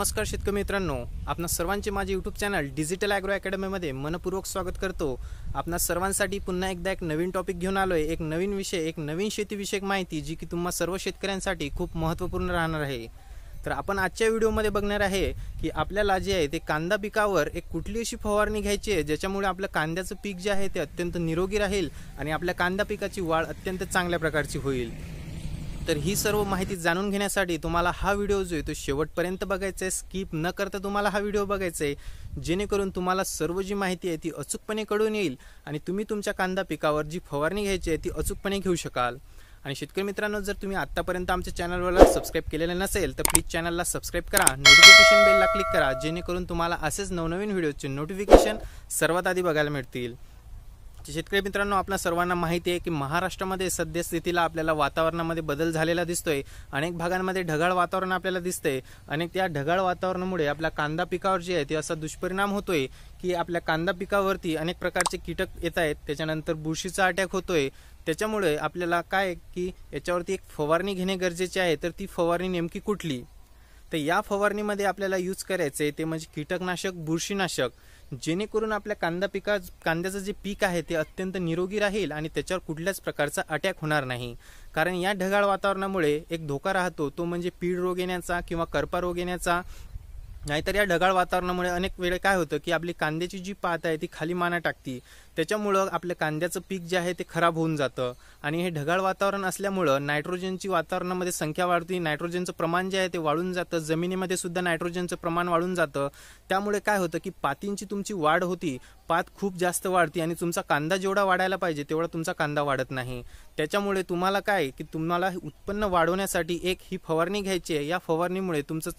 नमस्कार शेतकरी मित्रांनो आपणा सर्वांचे माझे यूट्यूब चॅनल डिजिटल ॲग्रो अकॅडमीमध्ये मनपूर्वक स्वागत करतो आपणा सर्वांसाठी पुन्हा एकदा एक नवीन टॉपिक घेऊन आलो आहे एक नवीन विषय एक नवीन शेतीविषयक माहिती जी की तुम्हा सर्व शेतकऱ्यांसाठी खूप महत्त्वपूर्ण राहणार आहे तर आपण आजच्या व्हिडिओमध्ये बघणार आहे की आपल्याला जे आहे ते कांदा पिकावर एक कुठली अशी फवारणी घ्यायची आहे ज्याच्यामुळे आपलं कांद्याचं पीक जे आहे ते अत्यंत निरोगी राहील आणि आपल्या कांदा पिकाची वाढ अत्यंत चांगल्या प्रकारची होईल तर ही सर्व माहिती जाणून घेण्यासाठी तुम्हाला हा व्हिडिओ जो आहे तो शेवटपर्यंत बघायचा आहे स्किप न करता तुम्हाला हा व्हिडिओ बघायचा आहे जेणेकरून तुम्हाला सर्व जी माहिती आहे ती अचूकपणे कळून येईल आणि तुम्ही तुमच्या कांदा पिकावर जी फवारणी घ्यायची आहे ती अचूकपणे घेऊ शकाल आणि शेतकरी मित्रांनो जर तुम्ही आत्तापर्यंत आमच्या चॅनलवर सबस्क्राईब केलेलं नसेल तर प्लीज चॅनलला सबस्क्राईब करा नोटिफिकेशन बेलला क्लिक करा जेणेकरून तुम्हाला असेच नवनवीन व्हिडिओचे नोटिफिकेशन सर्वात आधी बघायला मिळतील शेतकरी मित्रांनो आपल्या सर्वांना माहिती आहे की महाराष्ट्रामध्ये सद्यस्थितीला आपल्याला वातावरणामध्ये बदल झालेला दिसतोय अनेक भागांमध्ये ढगाळ वातावरण आपल्याला दिसतंय अनेक त्या ढगाळ वातावरणामुळे आपल्या कांदा पिकावर जे आहे ते असा दुष्परिणाम होतोय की आपल्या कांदा पिकावरती अनेक प्रकारचे कीटक येत आहेत त्याच्यानंतर बुरशीचा अटॅक होतोय त्याच्यामुळे आपल्याला काय की याच्यावरती एक फवारणी घेणे गरजेचे आहे तर ती फवारणी नेमकी कुठली तर या फवारणीमध्ये आपल्याला यूज करायचे ते म्हणजे कीटकनाशक बुरशीनाशक जेणेकरून आपल्या कांदा पिका कांद्याचं जे पीक आहे ते अत्यंत निरोगी राहील आणि त्याच्यावर कुठल्याच प्रकारचा अटॅक होणार नाही कारण या ढगाळ वातावरणामुळे एक धोका राहतो तो म्हणजे पीड रोग येण्याचा किंवा करपा रोग येण्याचा नाहीतर या ढगाळ वातावरणामुळे अनेक वेळे काय होतं की आपली कांद्याची जी पात आहे ती खाली माना टाकती त्याच्यामुळं आपलं कांद्याचं पीक जे आहे ते खराब होऊन जातं आणि हे ढगाळ वातावरण असल्यामुळं नायट्रोजनची वातावरणामध्ये संख्या वाढते नायट्रोजनचं प्रमाण जे आहे ते वाढून जातं जमिनीमध्ये सुद्धा नायट्रोजनचं प्रमाण वाढून जातं त्यामुळे काय होतं की पातींची तुमची वाढ होती पात खूप जास्त वाढती आणि तुमचा कांदा जेवढा वाढायला पाहिजे तेवढा तुमचा कांदा वाढत नाही त्याच्यामुळे तुम्हाला काय की तुम्हाला उत्पन्न वाढवण्यासाठी एक ही फवारणी घ्यायची आहे या फवारणीमुळे तुमचं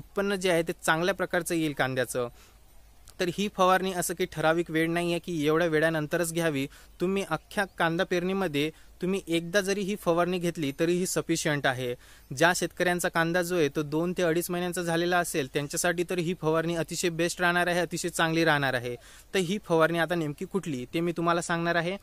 उत्पन्न जे आहे ते चांगल्या प्रकारचं येईल कांद्याचं तर ही फवारणी असं काही ठराविक वेळ नाही आहे की एवढ्या वेळानंतरच घ्यावी तुम्ही अख्ख्या कांदा पेरणीमध्ये तुम्ही एकदा जरी ही फवारणी घेतली तरी ही सफिशियंट आहे ज्या शेतकऱ्यांचा कांदा जो आहे तो दोन ते अडीच महिन्यांचा झालेला असेल त्यांच्यासाठी तर ही फवारणी अतिशय बेस्ट राहणार आहे अतिशय चांगली राहणार आहे तर ही फवारणी आता नेमकी कुठली ते मी तुम्हाला सांगणार आहे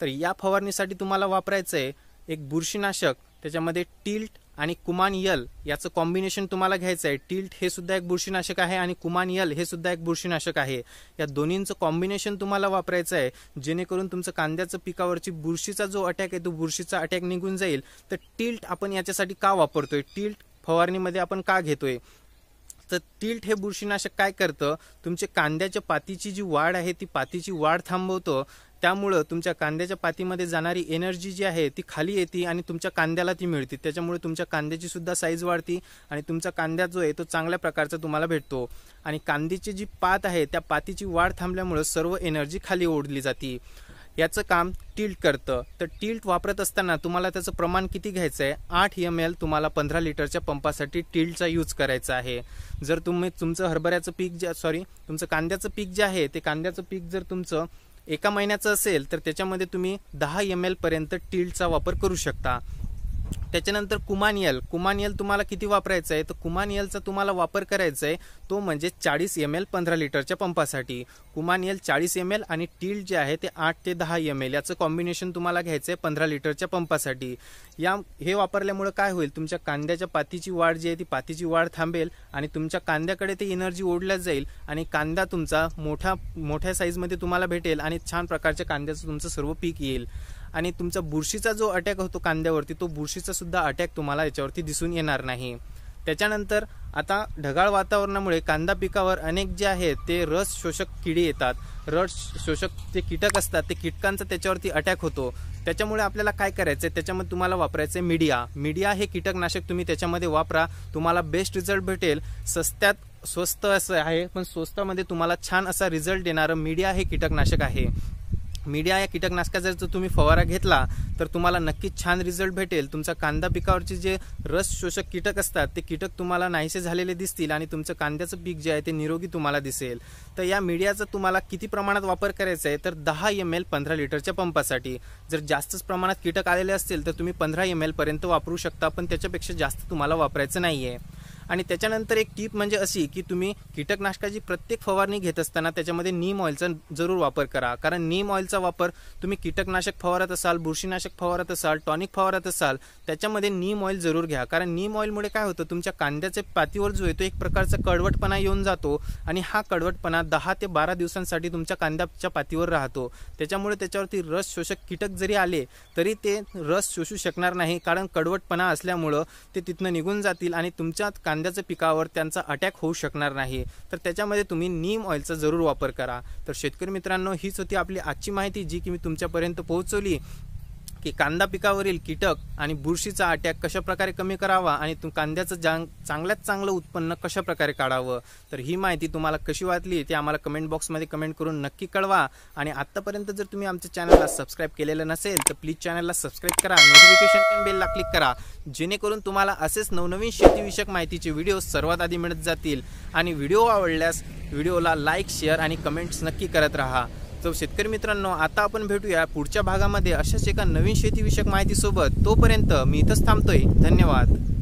तर या फवारणीसाठी तुम्हाला वापरायचं आहे एक बुरशीनाशक त्याच्यामध्ये टिल्ट आणि कुमान यल याचं कॉम्बिनेशन तुम्हाला घ्यायचं आहे टिल्ट हे सुद्धा एक बुरशीनाशक आहे आणि कुमान यल हे सुद्धा एक बुरशीनाशक आहे या दोन्हींचं कॉम्बिनेशन तुम्हाला वापरायचं आहे जेणेकरून तुमचं कांद्याचं पिकावरची बुरशीचा जो अटॅक आहे तो बुरशीचा अटॅक निघून जाईल तर टिल्ट आपण याच्यासाठी का वापरतोय टिल्ट फवारणीमध्ये आपण का घेतोय तर टिल्ट हे बुरशीनाशक काय करतं तुमचे कांद्याच्या पातीची जी वाढ आहे ती पातीची वाढ थांबवतं त्यामुळं तुमच्या कांद्याच्या पातीमध्ये जाणारी एनर्जी जी आहे ती खाली येते आणि तुमच्या कांद्याला ती मिळते त्याच्यामुळे तुमच्या कांद्याची सुद्धा साईज वाढते आणि तुमचा कांदा जो आहे तो चांगल्या प्रकारचा तुम्हाला भेटतो आणि कांद्याची जी पात आहे त्या पातीची वाढ थांबल्यामुळं सर्व एनर्जी खाली ओढली जाते याचं काम टिल्ट करतं तर टिल्ट वापरत असताना तुम्हाला त्याचं प्रमाण किती घ्यायचं आहे आठ एम एल तुम्हाला पंधरा लिटरच्या पंपासाठी टिल्टचा यूज करायचा आहे जर तुम्ही तुमचं हरभऱ्याचं पीक जे सॉरी तुमचं कांद्याचं पीक जे आहे ते कांद्याचं पीक जर तुमचं एका महिन्याचं असेल तर त्याच्यामध्ये तुम्ही दहा एम एलपर्यंत टीलचा वापर करू शकता त्याच्यानंतर कुमानियल कुमानियल तुम्हाला किती वापरायचं आहे तर कुमानियलचा तुम्हाला वापर करायचा आहे तो म्हणजे चाळीस एम एल पंधरा लिटरच्या पंपासाठी कुमानियल चाळीस एम एल आणि टील जे आहे ते आठ ते दहा एम एल याचं कॉम्बिनेशन तुम्हाला घ्यायचं आहे पंधरा लिटरच्या पंपासाठी या हे वापरल्यामुळे काय होईल तुमच्या कांद्याच्या पातीची वाढ जी आहे ती पातीची वाढ थांबेल आणि तुमच्या कांद्याकडे ते एनर्जी ओढल्या जाईल आणि कांदा तुमचा मोठा मोठ्या साईजमध्ये तुम्हाला भेटेल आणि छान प्रकारच्या कांद्याचं तुमचं सर्व पीक येईल आणि तुमचा बुरशीचा जो अटॅक होतो कांद्यावरती तो बुरशीचा सुद्धा अटॅक तुम्हाला याच्यावरती दिसून येणार नाही त्याच्यानंतर आता ढगाळ वातावरणामुळे कांदा पिकावर अनेक जे आहेत ते रस शोषक किडे येतात रस शोषक ते कीटक असतात ते कीटकांचा त्याच्यावरती अटॅक होतो त्याच्यामुळे आपल्याला काय करायचं आहे त्याच्यामध्ये तुम्हाला वापरायचं आहे मीडिया मीडिया हे कीटकनाशक तुम्ही त्याच्यामध्ये वापरा तुम्हाला बेस्ट रिझल्ट भेटेल सस्त्यात स्वस्त असं आहे पण स्वस्तामध्ये तुम्हाला छान असा रिझल्ट देणारं मीडिया हे कीटकनाशक आहे मीडिया या कीटकनाशकाचा जर तुम्ही फवारा घेतला तर तुम्हाला नक्कीच छान रिझल्ट भेटेल तुमचा कांदा पिकावरचे जे रस शोषक कीटक असतात ते कीटक तुम्हाला नाहीसे झालेले दिसतील आणि तुमचं कांद्याचं पीक जे आहे ते निरोगी तुम्हाला दिसेल तर या मीडियाचा तुम्हाला किती प्रमाणात वापर करायचा आहे तर दहा एम एल पंधरा लिटरच्या पंपासाठी जर जास्तच प्रमाणात कीटक आलेले असतील तर तुम्ही पंधरा एम एलपर्यंत वापरू शकता पण त्याच्यापेक्षा जास्त तुम्हाला वापरायचं नाही आहे आणि त्याच्यानंतर एक टीप म्हणजे अशी की तुम्ही कीटकनाशकाची प्रत्येक फवारणी घेत असताना त्याच्यामध्ये नीम ऑइलचा जरूर वापर करा कारण नीम ऑइलचा वापर तुम्ही कीटकनाशक फवारत असाल बुरशीनाशक फवारत असाल टॉनिक फवारत असाल त्याच्यामध्ये नीम ऑइल जरूर घ्या कारण नीम ऑइलमुळे काय होतं तुमच्या कांद्याच्या पातीवर जो आहे तो एक प्रकारचा कडवटपणा येऊन जातो आणि हा कडवटपणा दहा ते बारा दिवसांसाठी तुमच्या कांद्याच्या पातीवर राहतो त्याच्यामुळे त्याच्यावरती रस शोषक कीटक जरी आले तरी ते रस शोषू शकणार नाही कारण कडवटपणा असल्यामुळं ते तिथनं निघून जातील आणि तुमच्या कांद्याचं पिकावर त्यांचा अटॅक होऊ शकणार नाही तर त्याच्यामध्ये तुम्ही नीम ऑइलचा जरूर वापर करा तर शेतकरी मित्रांनो हीच होती आपली आजची माहिती जी की मी तुमच्यापर्यंत पोहोचवली की कांदा पिकावरील कीटक आणि बुरशीचा अटॅक कशाप्रकारे कमी करावा आणि तुम कांद्याचं जांग चांगल्यात चांगलं उत्पन्न कशाप्रकारे काढावं तर ही माहिती तुम्हाला कशी वाटली ते आम्हाला कमेंट बॉक्समध्ये कमेंट करून नक्की कळवा आणि आत्तापर्यंत जर तुम्ही आमच्या चॅनलला सबस्क्राईब केलेलं नसेल तर प्लीज चॅनलला सबस्क्राईब करा नोटिफिकेशन बेलला क्लिक करा जेणेकरून तुम्हाला असेच नवनवीन शेतीविषयक माहितीचे व्हिडिओ सर्वात आधी मिळत जातील आणि व्हिडिओ आवडल्यास व्हिडिओला लाईक शेअर आणि कमेंट्स नक्की करत राहा तर शेतकरी मित्रांनो आता आपण भेटूया पुढच्या भागामध्ये अशाच एका नवीन शेतीविषयक माहितीसोबत तोपर्यंत मी इथंच थांबतोय धन्यवाद